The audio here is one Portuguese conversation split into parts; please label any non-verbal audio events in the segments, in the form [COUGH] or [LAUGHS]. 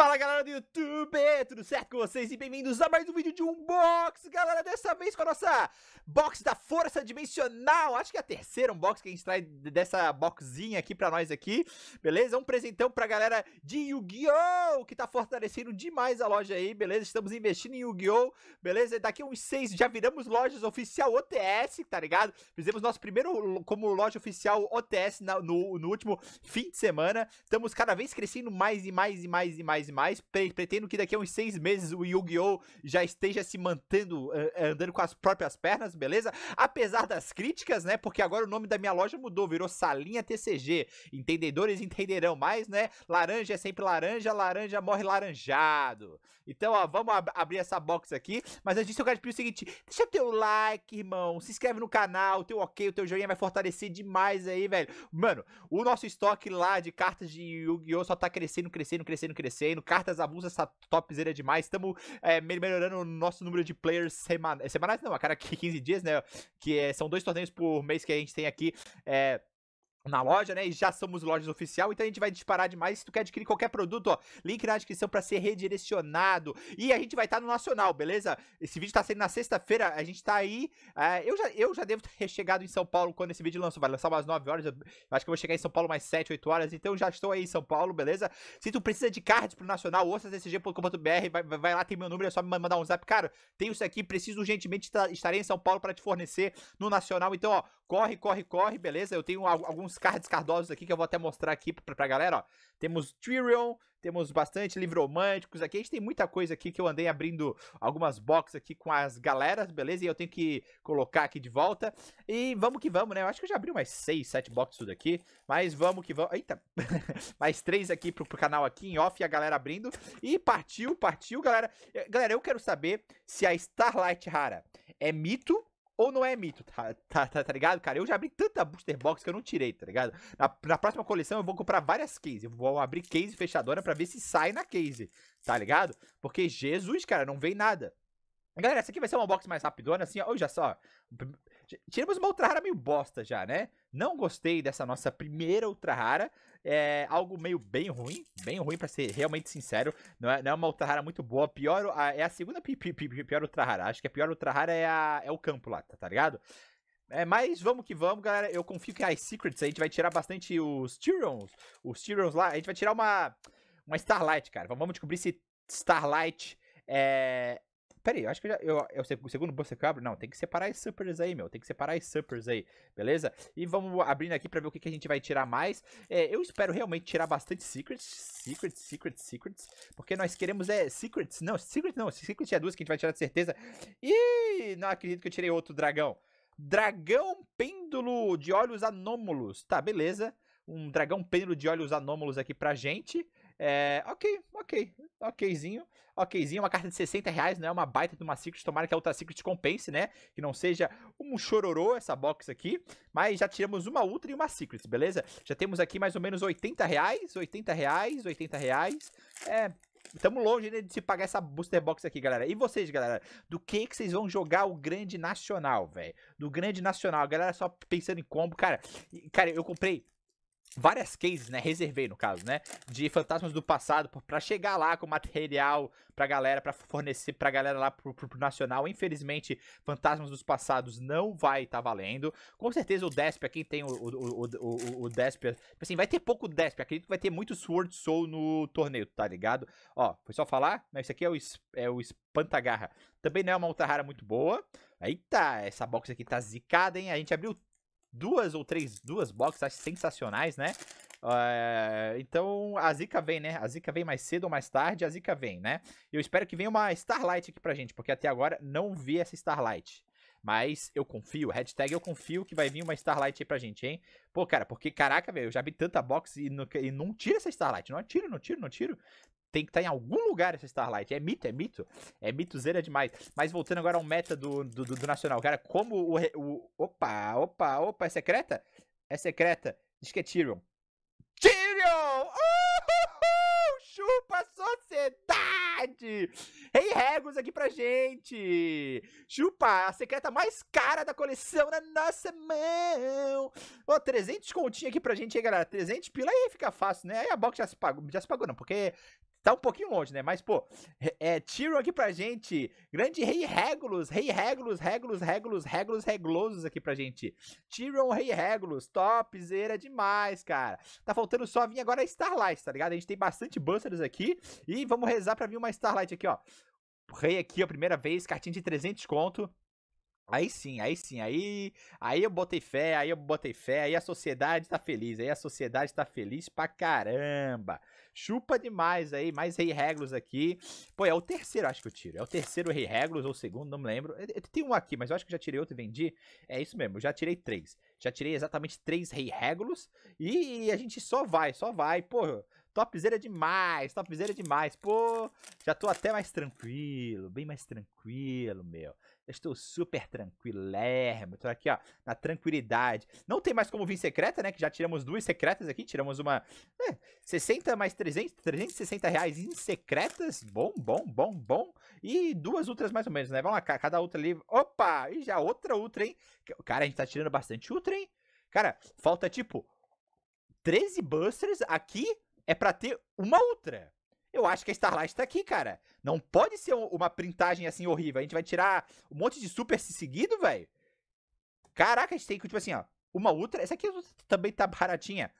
Fala galera do YouTube, tudo certo com vocês? E bem-vindos a mais um vídeo de unboxing, galera, dessa vez com a nossa box da Força Dimensional, acho que é a terceira unboxing que a gente traz dessa boxinha aqui pra nós aqui, beleza? Um presentão pra galera de Yu-Gi-Oh! que tá fortalecendo demais a loja aí, beleza? Estamos investindo em Yu-Gi-Oh! beleza? Daqui uns seis já viramos lojas oficial OTS, tá ligado? Fizemos nosso primeiro como loja oficial OTS no, no último fim de semana, estamos cada vez crescendo mais e mais e mais e mais mais. Pretendo que daqui a uns seis meses o Yu-Gi-Oh! já esteja se mantendo, eh, eh, andando com as próprias pernas, beleza? Apesar das críticas, né? Porque agora o nome da minha loja mudou, virou Salinha TCG. Entendedores entenderão mais, né? Laranja é sempre laranja, laranja morre laranjado. Então, ó, vamos ab abrir essa box aqui. Mas antes disso, eu quero te pedir o seguinte: deixa teu like, irmão. Se inscreve no canal, teu ok, o teu joinha vai fortalecer demais aí, velho. Mano, o nosso estoque lá de cartas de Yu-Gi-Oh! só tá crescendo, crescendo, crescendo, crescendo vendendo cartas, a é essa está topzera demais. Estamos é, eh, melhorando o nosso número de players semanais. Semanais não, a cara aqui 15 dias, né? Que é, são dois torneios por mês que a gente tem aqui. É, na loja, né? E já somos lojas oficial, então a gente vai disparar demais. Se tu quer adquirir qualquer produto, ó, link na descrição para ser redirecionado. E a gente vai estar tá no Nacional, beleza? Esse vídeo tá saindo na sexta-feira, a gente tá aí. Eh, eu, já, eu já devo ter chegado em São Paulo quando esse vídeo lançou. Vai lançar umas 9 horas, eu acho que eu vou chegar em São Paulo mais 7, 8 horas. Então já estou aí em São Paulo, beleza? Se tu precisa de cards pro Nacional, ouçascg.com.br, vai, vai lá, tem meu número, é só me mandar um zap. Cara, tenho isso aqui, preciso urgentemente tá, estarei em São Paulo para te fornecer no Nacional. Então, ó, corre, corre, corre, beleza? Eu tenho alguns esses cards cardosos aqui que eu vou até mostrar aqui pra, pra galera, ó. Temos Tyrion, temos bastante livros românticos aqui. A gente tem muita coisa aqui que eu andei abrindo algumas boxes aqui com as galeras, beleza? E eu tenho que colocar aqui de volta. E vamos que vamos, né? Eu acho que eu já abri umas 6, 7 boxes tudo aqui. Mas vamos que vamos. Eita! [LAUGHS] mais três aqui pro, pro canal aqui em off e a galera abrindo. E partiu, partiu, galera. Eh, galera, eu quero saber se a Starlight Rara é mito ou não é mito, tá, tá, tá, tá, ligado, cara? Eu já abri tanta booster box que eu não tirei, tá ligado? Na, na próxima coleção eu vou comprar várias cases. Eu vou abrir case fechadora pra ver se sai na case, tá ligado? Porque Jesus, cara, não vem nada. Galera, essa aqui vai ser uma box mais rapidona, assim, ó. Olha só tiramos uma ultra rara meio bosta já, né? Não gostei dessa nossa primeira ultra rara. É algo meio bem ruim, bem ruim para ser realmente sincero. Não é, não é uma ultra rara muito boa. Pior, é a segunda pi, pi, pi, pior ultra rara. Acho que a pior ultra rara é, a, é o campo lá, tá, tá ligado? É, mas vamos que vamos, galera. Eu confio que as Secrets a gente vai tirar bastante os Tyrons. Os Tyrons lá, a gente vai tirar uma, uma Starlight, cara. Vamos descobrir se Starlight é, Pera aí, eu acho que eu já, eu, é eu, o segundo você cabo Não, tem que separar as supers aí, meu. Tem que separar as supers aí, beleza? E vamos abrindo aqui pra ver o que, que a gente vai tirar mais. É, eu espero realmente tirar bastante secrets. Secrets, secrets, secrets. Porque nós queremos é secrets. Não, secrets não. Secrets é duas que a gente vai tirar de certeza. E não acredito que eu tirei outro dragão. Dragão pêndulo de olhos anômalos. Tá, beleza. Um dragão pêndulo de olhos anômalos aqui pra gente. É, ok, ok okzinho, okzinho, uma carta de 60 reais, não é uma baita de uma Secret, tomara que a outra Secret compense, né, que não seja um chororô essa box aqui, mas já tiramos uma Ultra e uma Secret, beleza? Já temos aqui mais ou menos 80 reais, 80 reais, 80 reais, é, Estamos longe né, de se pagar essa booster box aqui, galera. E vocês, galera? Do que, que vocês vão jogar o grande nacional, velho? Do grande nacional. A galera só pensando em combo. Cara, cara, eu comprei várias cases, né? Reservei, no caso, né? De fantasmas do passado para chegar lá com material pra galera, para fornecer pra galera lá pro, pro, pro, Nacional. Infelizmente, fantasmas dos passados não vai estar tá valendo. Com certeza o Despia, quem tem o, o, o, o, o tipo assim, vai ter pouco Despia. Acredito que vai ter muito Sword Soul no torneio, tá ligado? Ó, foi só falar, mas né, isso aqui é o, é o Espantagarra. Também não é uma outra rara muito boa. Aí tá, essa box aqui tá zicada, hein? A gente abriu duas ou três, duas boxes, acho sensacionais, né? Uh, então a Zika vem, né? A Zika vem mais cedo ou mais tarde, a Zika vem, né? Eu espero que venha uma Starlight aqui pra gente, porque até agora não vi essa Starlight. Mas eu confio, hashtag eu confio que vai vir uma Starlight aí pra gente, hein? Pô, cara, porque caraca, velho, eu já vi tanta box e, não, e não tira essa Starlight. Não atiro, não tiro, não tiro. Tem que estar tá em algum lugar essa Starlight. É mito, é mito. É mitozeira demais. Mas voltando agora ao meta do, do, do, do Nacional. Cara, como o, o, Opa, opa, opa. É secreta? É secreta. Diz que é Tyrion. Tyrion! Uhul! Chupa sociedade! Rei hey, Regos aqui pra gente! Chupa a secreta mais cara da coleção na nossa mão! Ó, oh, 300 continha aqui pra gente, hein, galera. 300 pila aí fica fácil, né? Aí a box já se pagou. Já se pagou, não, porque Tá um pouquinho longe, né? Mas, pô, é, tiram aqui pra gente. Grande Rei Regulus, Rei Regulus, Regulus, Regulus, Regulus, Reglosos aqui pra gente. Tiram Rei Regulus, zera demais, cara. Tá faltando só vir agora a Starlight, tá ligado? A gente tem bastante Busters aqui e vamos rezar pra vir uma Starlight aqui, ó. Rei aqui, a primeira vez, cartinha de 300 conto. Aí sim, aí sim, aí, aí eu botei fé, aí eu botei fé, aí a sociedade tá feliz, aí a sociedade tá feliz pra caramba. Chupa demais aí, mais Rei Regulus aqui. Pô, é o terceiro, acho que eu tiro. É o terceiro Rei Regulus ou o segundo, não me lembro. Tem um aqui, mas eu acho que já tirei outro e vendi. É isso mesmo, eu já tirei três. Já tirei exatamente três Rei Regulus e, e a gente só vai, só vai. Pô, Topzera é demais, topzera é demais. Pô, já tô até mais tranquilo, bem mais tranquilo, meu. Eu estou super tranquilérrimo. Tô aqui, ó, na tranquilidade. Não tem mais como vir secreta, né? Que já tiramos duas secretas aqui. Tiramos uma... É, né, 60 mais 300, 360 reais em secretas. Bom, bom, bom, bom. E duas ultras mais ou menos, né? Vamos lá, cada outra ali... Opa! E já outra ultra, hein? Cara, a gente tá tirando bastante ultra, hein? Cara, falta, tipo, 13 busters aqui é para ter uma outra. Eu acho que a Starlight tá aqui, cara. Não pode ser uma printagem assim horrível. A gente vai tirar um monte de super seguido, velho. Caraca, a gente tem que, tipo assim, ó. Uma Ultra. Essa aqui também tá baratinha.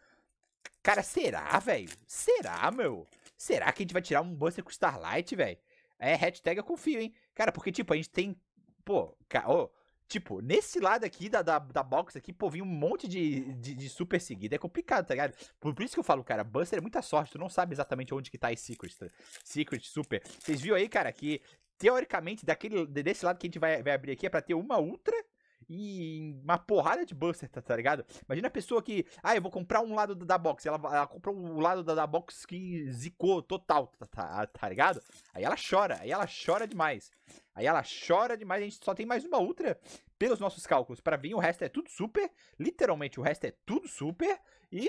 Cara, será, velho? Será, meu? Será que a gente vai tirar um Buster com Starlight, velho? É, hashtag eu confio, hein? Cara, porque, tipo, a gente tem. Pô, cara. oh, Tipo, nesse lado aqui da, da, da box aqui, pô, vinha um monte de, de, de, super seguida. É complicado, tá ligado? Por, por, isso que eu falo, cara, Buster é muita sorte. Tu não sabe exatamente onde que tá esse Secret, Tá? Secret, super. Vocês viram aí, cara, que teoricamente daquele, desse lado que a gente vai, vai abrir aqui é pra ter uma Ultra e uma porrada de Buster, tá, tá, ligado? Imagina a pessoa que, ah, eu vou comprar um lado da box, ela, ela comprou um lado da, da box que zicou total, tá, tá, tá ligado? Aí ela chora, aí ela chora demais. Aí ela chora demais, a gente só tem mais uma Ultra pelos nossos cálculos para vir. O resto é tudo super. Literalmente, o resto é tudo super. E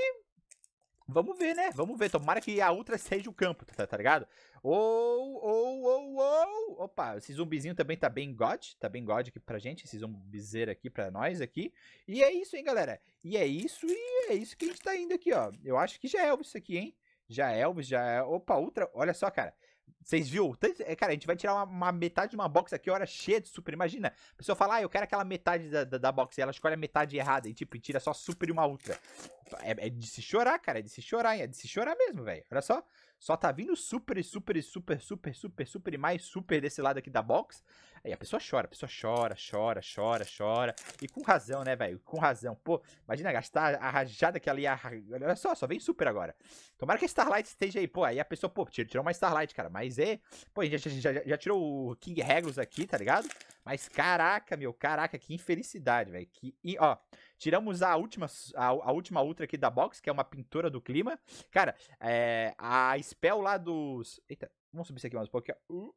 vamos ver, né? Vamos ver. Tomara que a Ultra seja o campo, tá, tá ligado? Ou, ou, ou, ou. Opa, esse zumbizinho também tá bem god. Tá bem god aqui pra gente. Esse zumbizeiro aqui pra nós aqui. E é isso, hein, galera? E é isso, e é isso que a gente tá indo aqui, ó. Eu acho que já é Elvis isso aqui, hein? Já é Elvis, já é. Opa, Ultra. Olha só, cara. Vocês viram? É, cara, a gente vai tirar uma, uma, metade de uma box aqui, hora cheia de super. Imagina, a pessoa fala, ah, eu quero aquela metade da, da, da box. E ela escolhe a metade errada e, tipo, tira só super e uma ultra é, é, de se chorar, cara. É de se chorar, é de se chorar mesmo, velho. Olha só. Só tá vindo super, super, super, super, super, super e mais super desse lado aqui da box. Aí a pessoa chora, a pessoa chora, chora, chora, chora. E com razão, né, velho? Com razão. Pô, imagina gastar a rajada que ali. Olha só, só vem super agora. Tomara que a Starlight esteja aí. Pô, aí a pessoa, pô, tirou uma Starlight, cara. Mas é. Pô, a gente já, já, já tirou o King Regulus aqui, tá ligado? Mas caraca, meu, caraca, que infelicidade, velho. Que, ó, tiramos a última, a, a, última ultra aqui da box, que é uma pintura do clima. Cara, é, a spell lá dos... Eita, vamos subir isso aqui mais um pouquinho. Uh,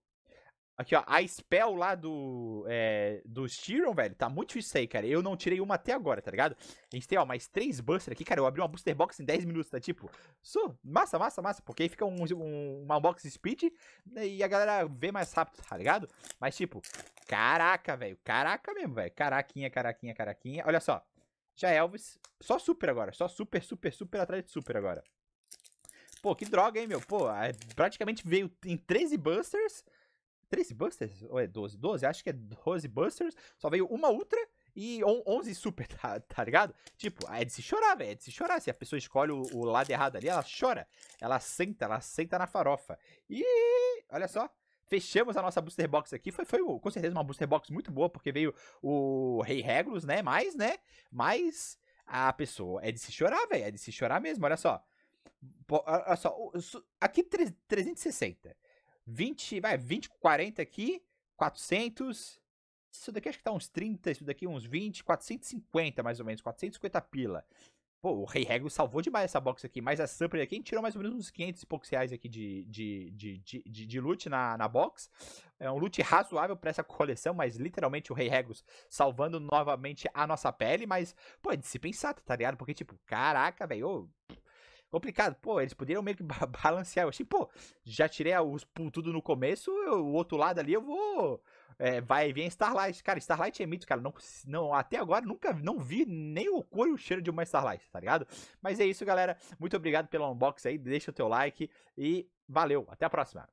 Aqui, ó, a spell lá do, é, do Tyrion, velho, tá muito difícil aí, cara. Eu não tirei uma até agora, tá ligado? A gente tem, ó, mais três buster aqui, cara. Eu abri uma booster box em 10 minutos, tá? Tipo, su massa, massa, massa. Porque aí fica um, um, uma box speed né, e a galera vê mais rápido, tá ligado? Mas, tipo, caraca, velho. Caraca mesmo, velho. Caraquinha, caraquinha, caraquinha. Olha só. Já é Elvis, só super agora. Só super, super, super atrás de super agora. Pô, que droga, hein, meu? Pô, é, praticamente veio em 13 busters 13 busters? Ou é 12? 12? Acho que é 12 busters. Só veio uma ultra e 11 super, [LAUGHS] tá, tá ligado? Tipo, é de se chorar, velho. É de se chorar. Se a pessoa escolhe o, o, lado errado ali, ela chora. Ela senta, ela senta na farofa. E olha só. Fechamos a nossa booster box aqui. Foi, foi com certeza uma booster box muito boa, porque veio o Rei Regulus, né? Mais, né? Mas a pessoa é de se chorar, velho. É de se chorar mesmo. Olha só. Olha só. Aqui 360. 20, vai, 20, 40 aqui, 400. Isso daqui acho que tá uns 30, isso daqui uns 20, 450 mais ou menos, 450 pila. Pô, o Rei Rego salvou demais essa box aqui, mas a Sampler aqui, a gente tirou mais ou menos uns 500 e poucos reais aqui de, de, de, de, de, de loot na, na box. É um loot razoável pra essa [LAUGHS] coleção, mas literalmente o Rei Regos salvando novamente a nossa pele, mas, pô, é de se pensar, tá ligado? Porque, tipo, caraca, velho, complicado. Pô, eles poderiam meio que [LAUGHS] balancear. Eu achei, pô, já tirei os tudo no começo, eu, o outro lado ali eu vou. É, vai vir Starlight. Cara, Starlight é mito, cara. Não, não, até agora nunca não vi nem o cor e o cheiro de uma Starlight, tá ligado? Mas é isso, galera. Muito obrigado pelo unboxing aí. Deixa o teu like e valeu. Até a próxima.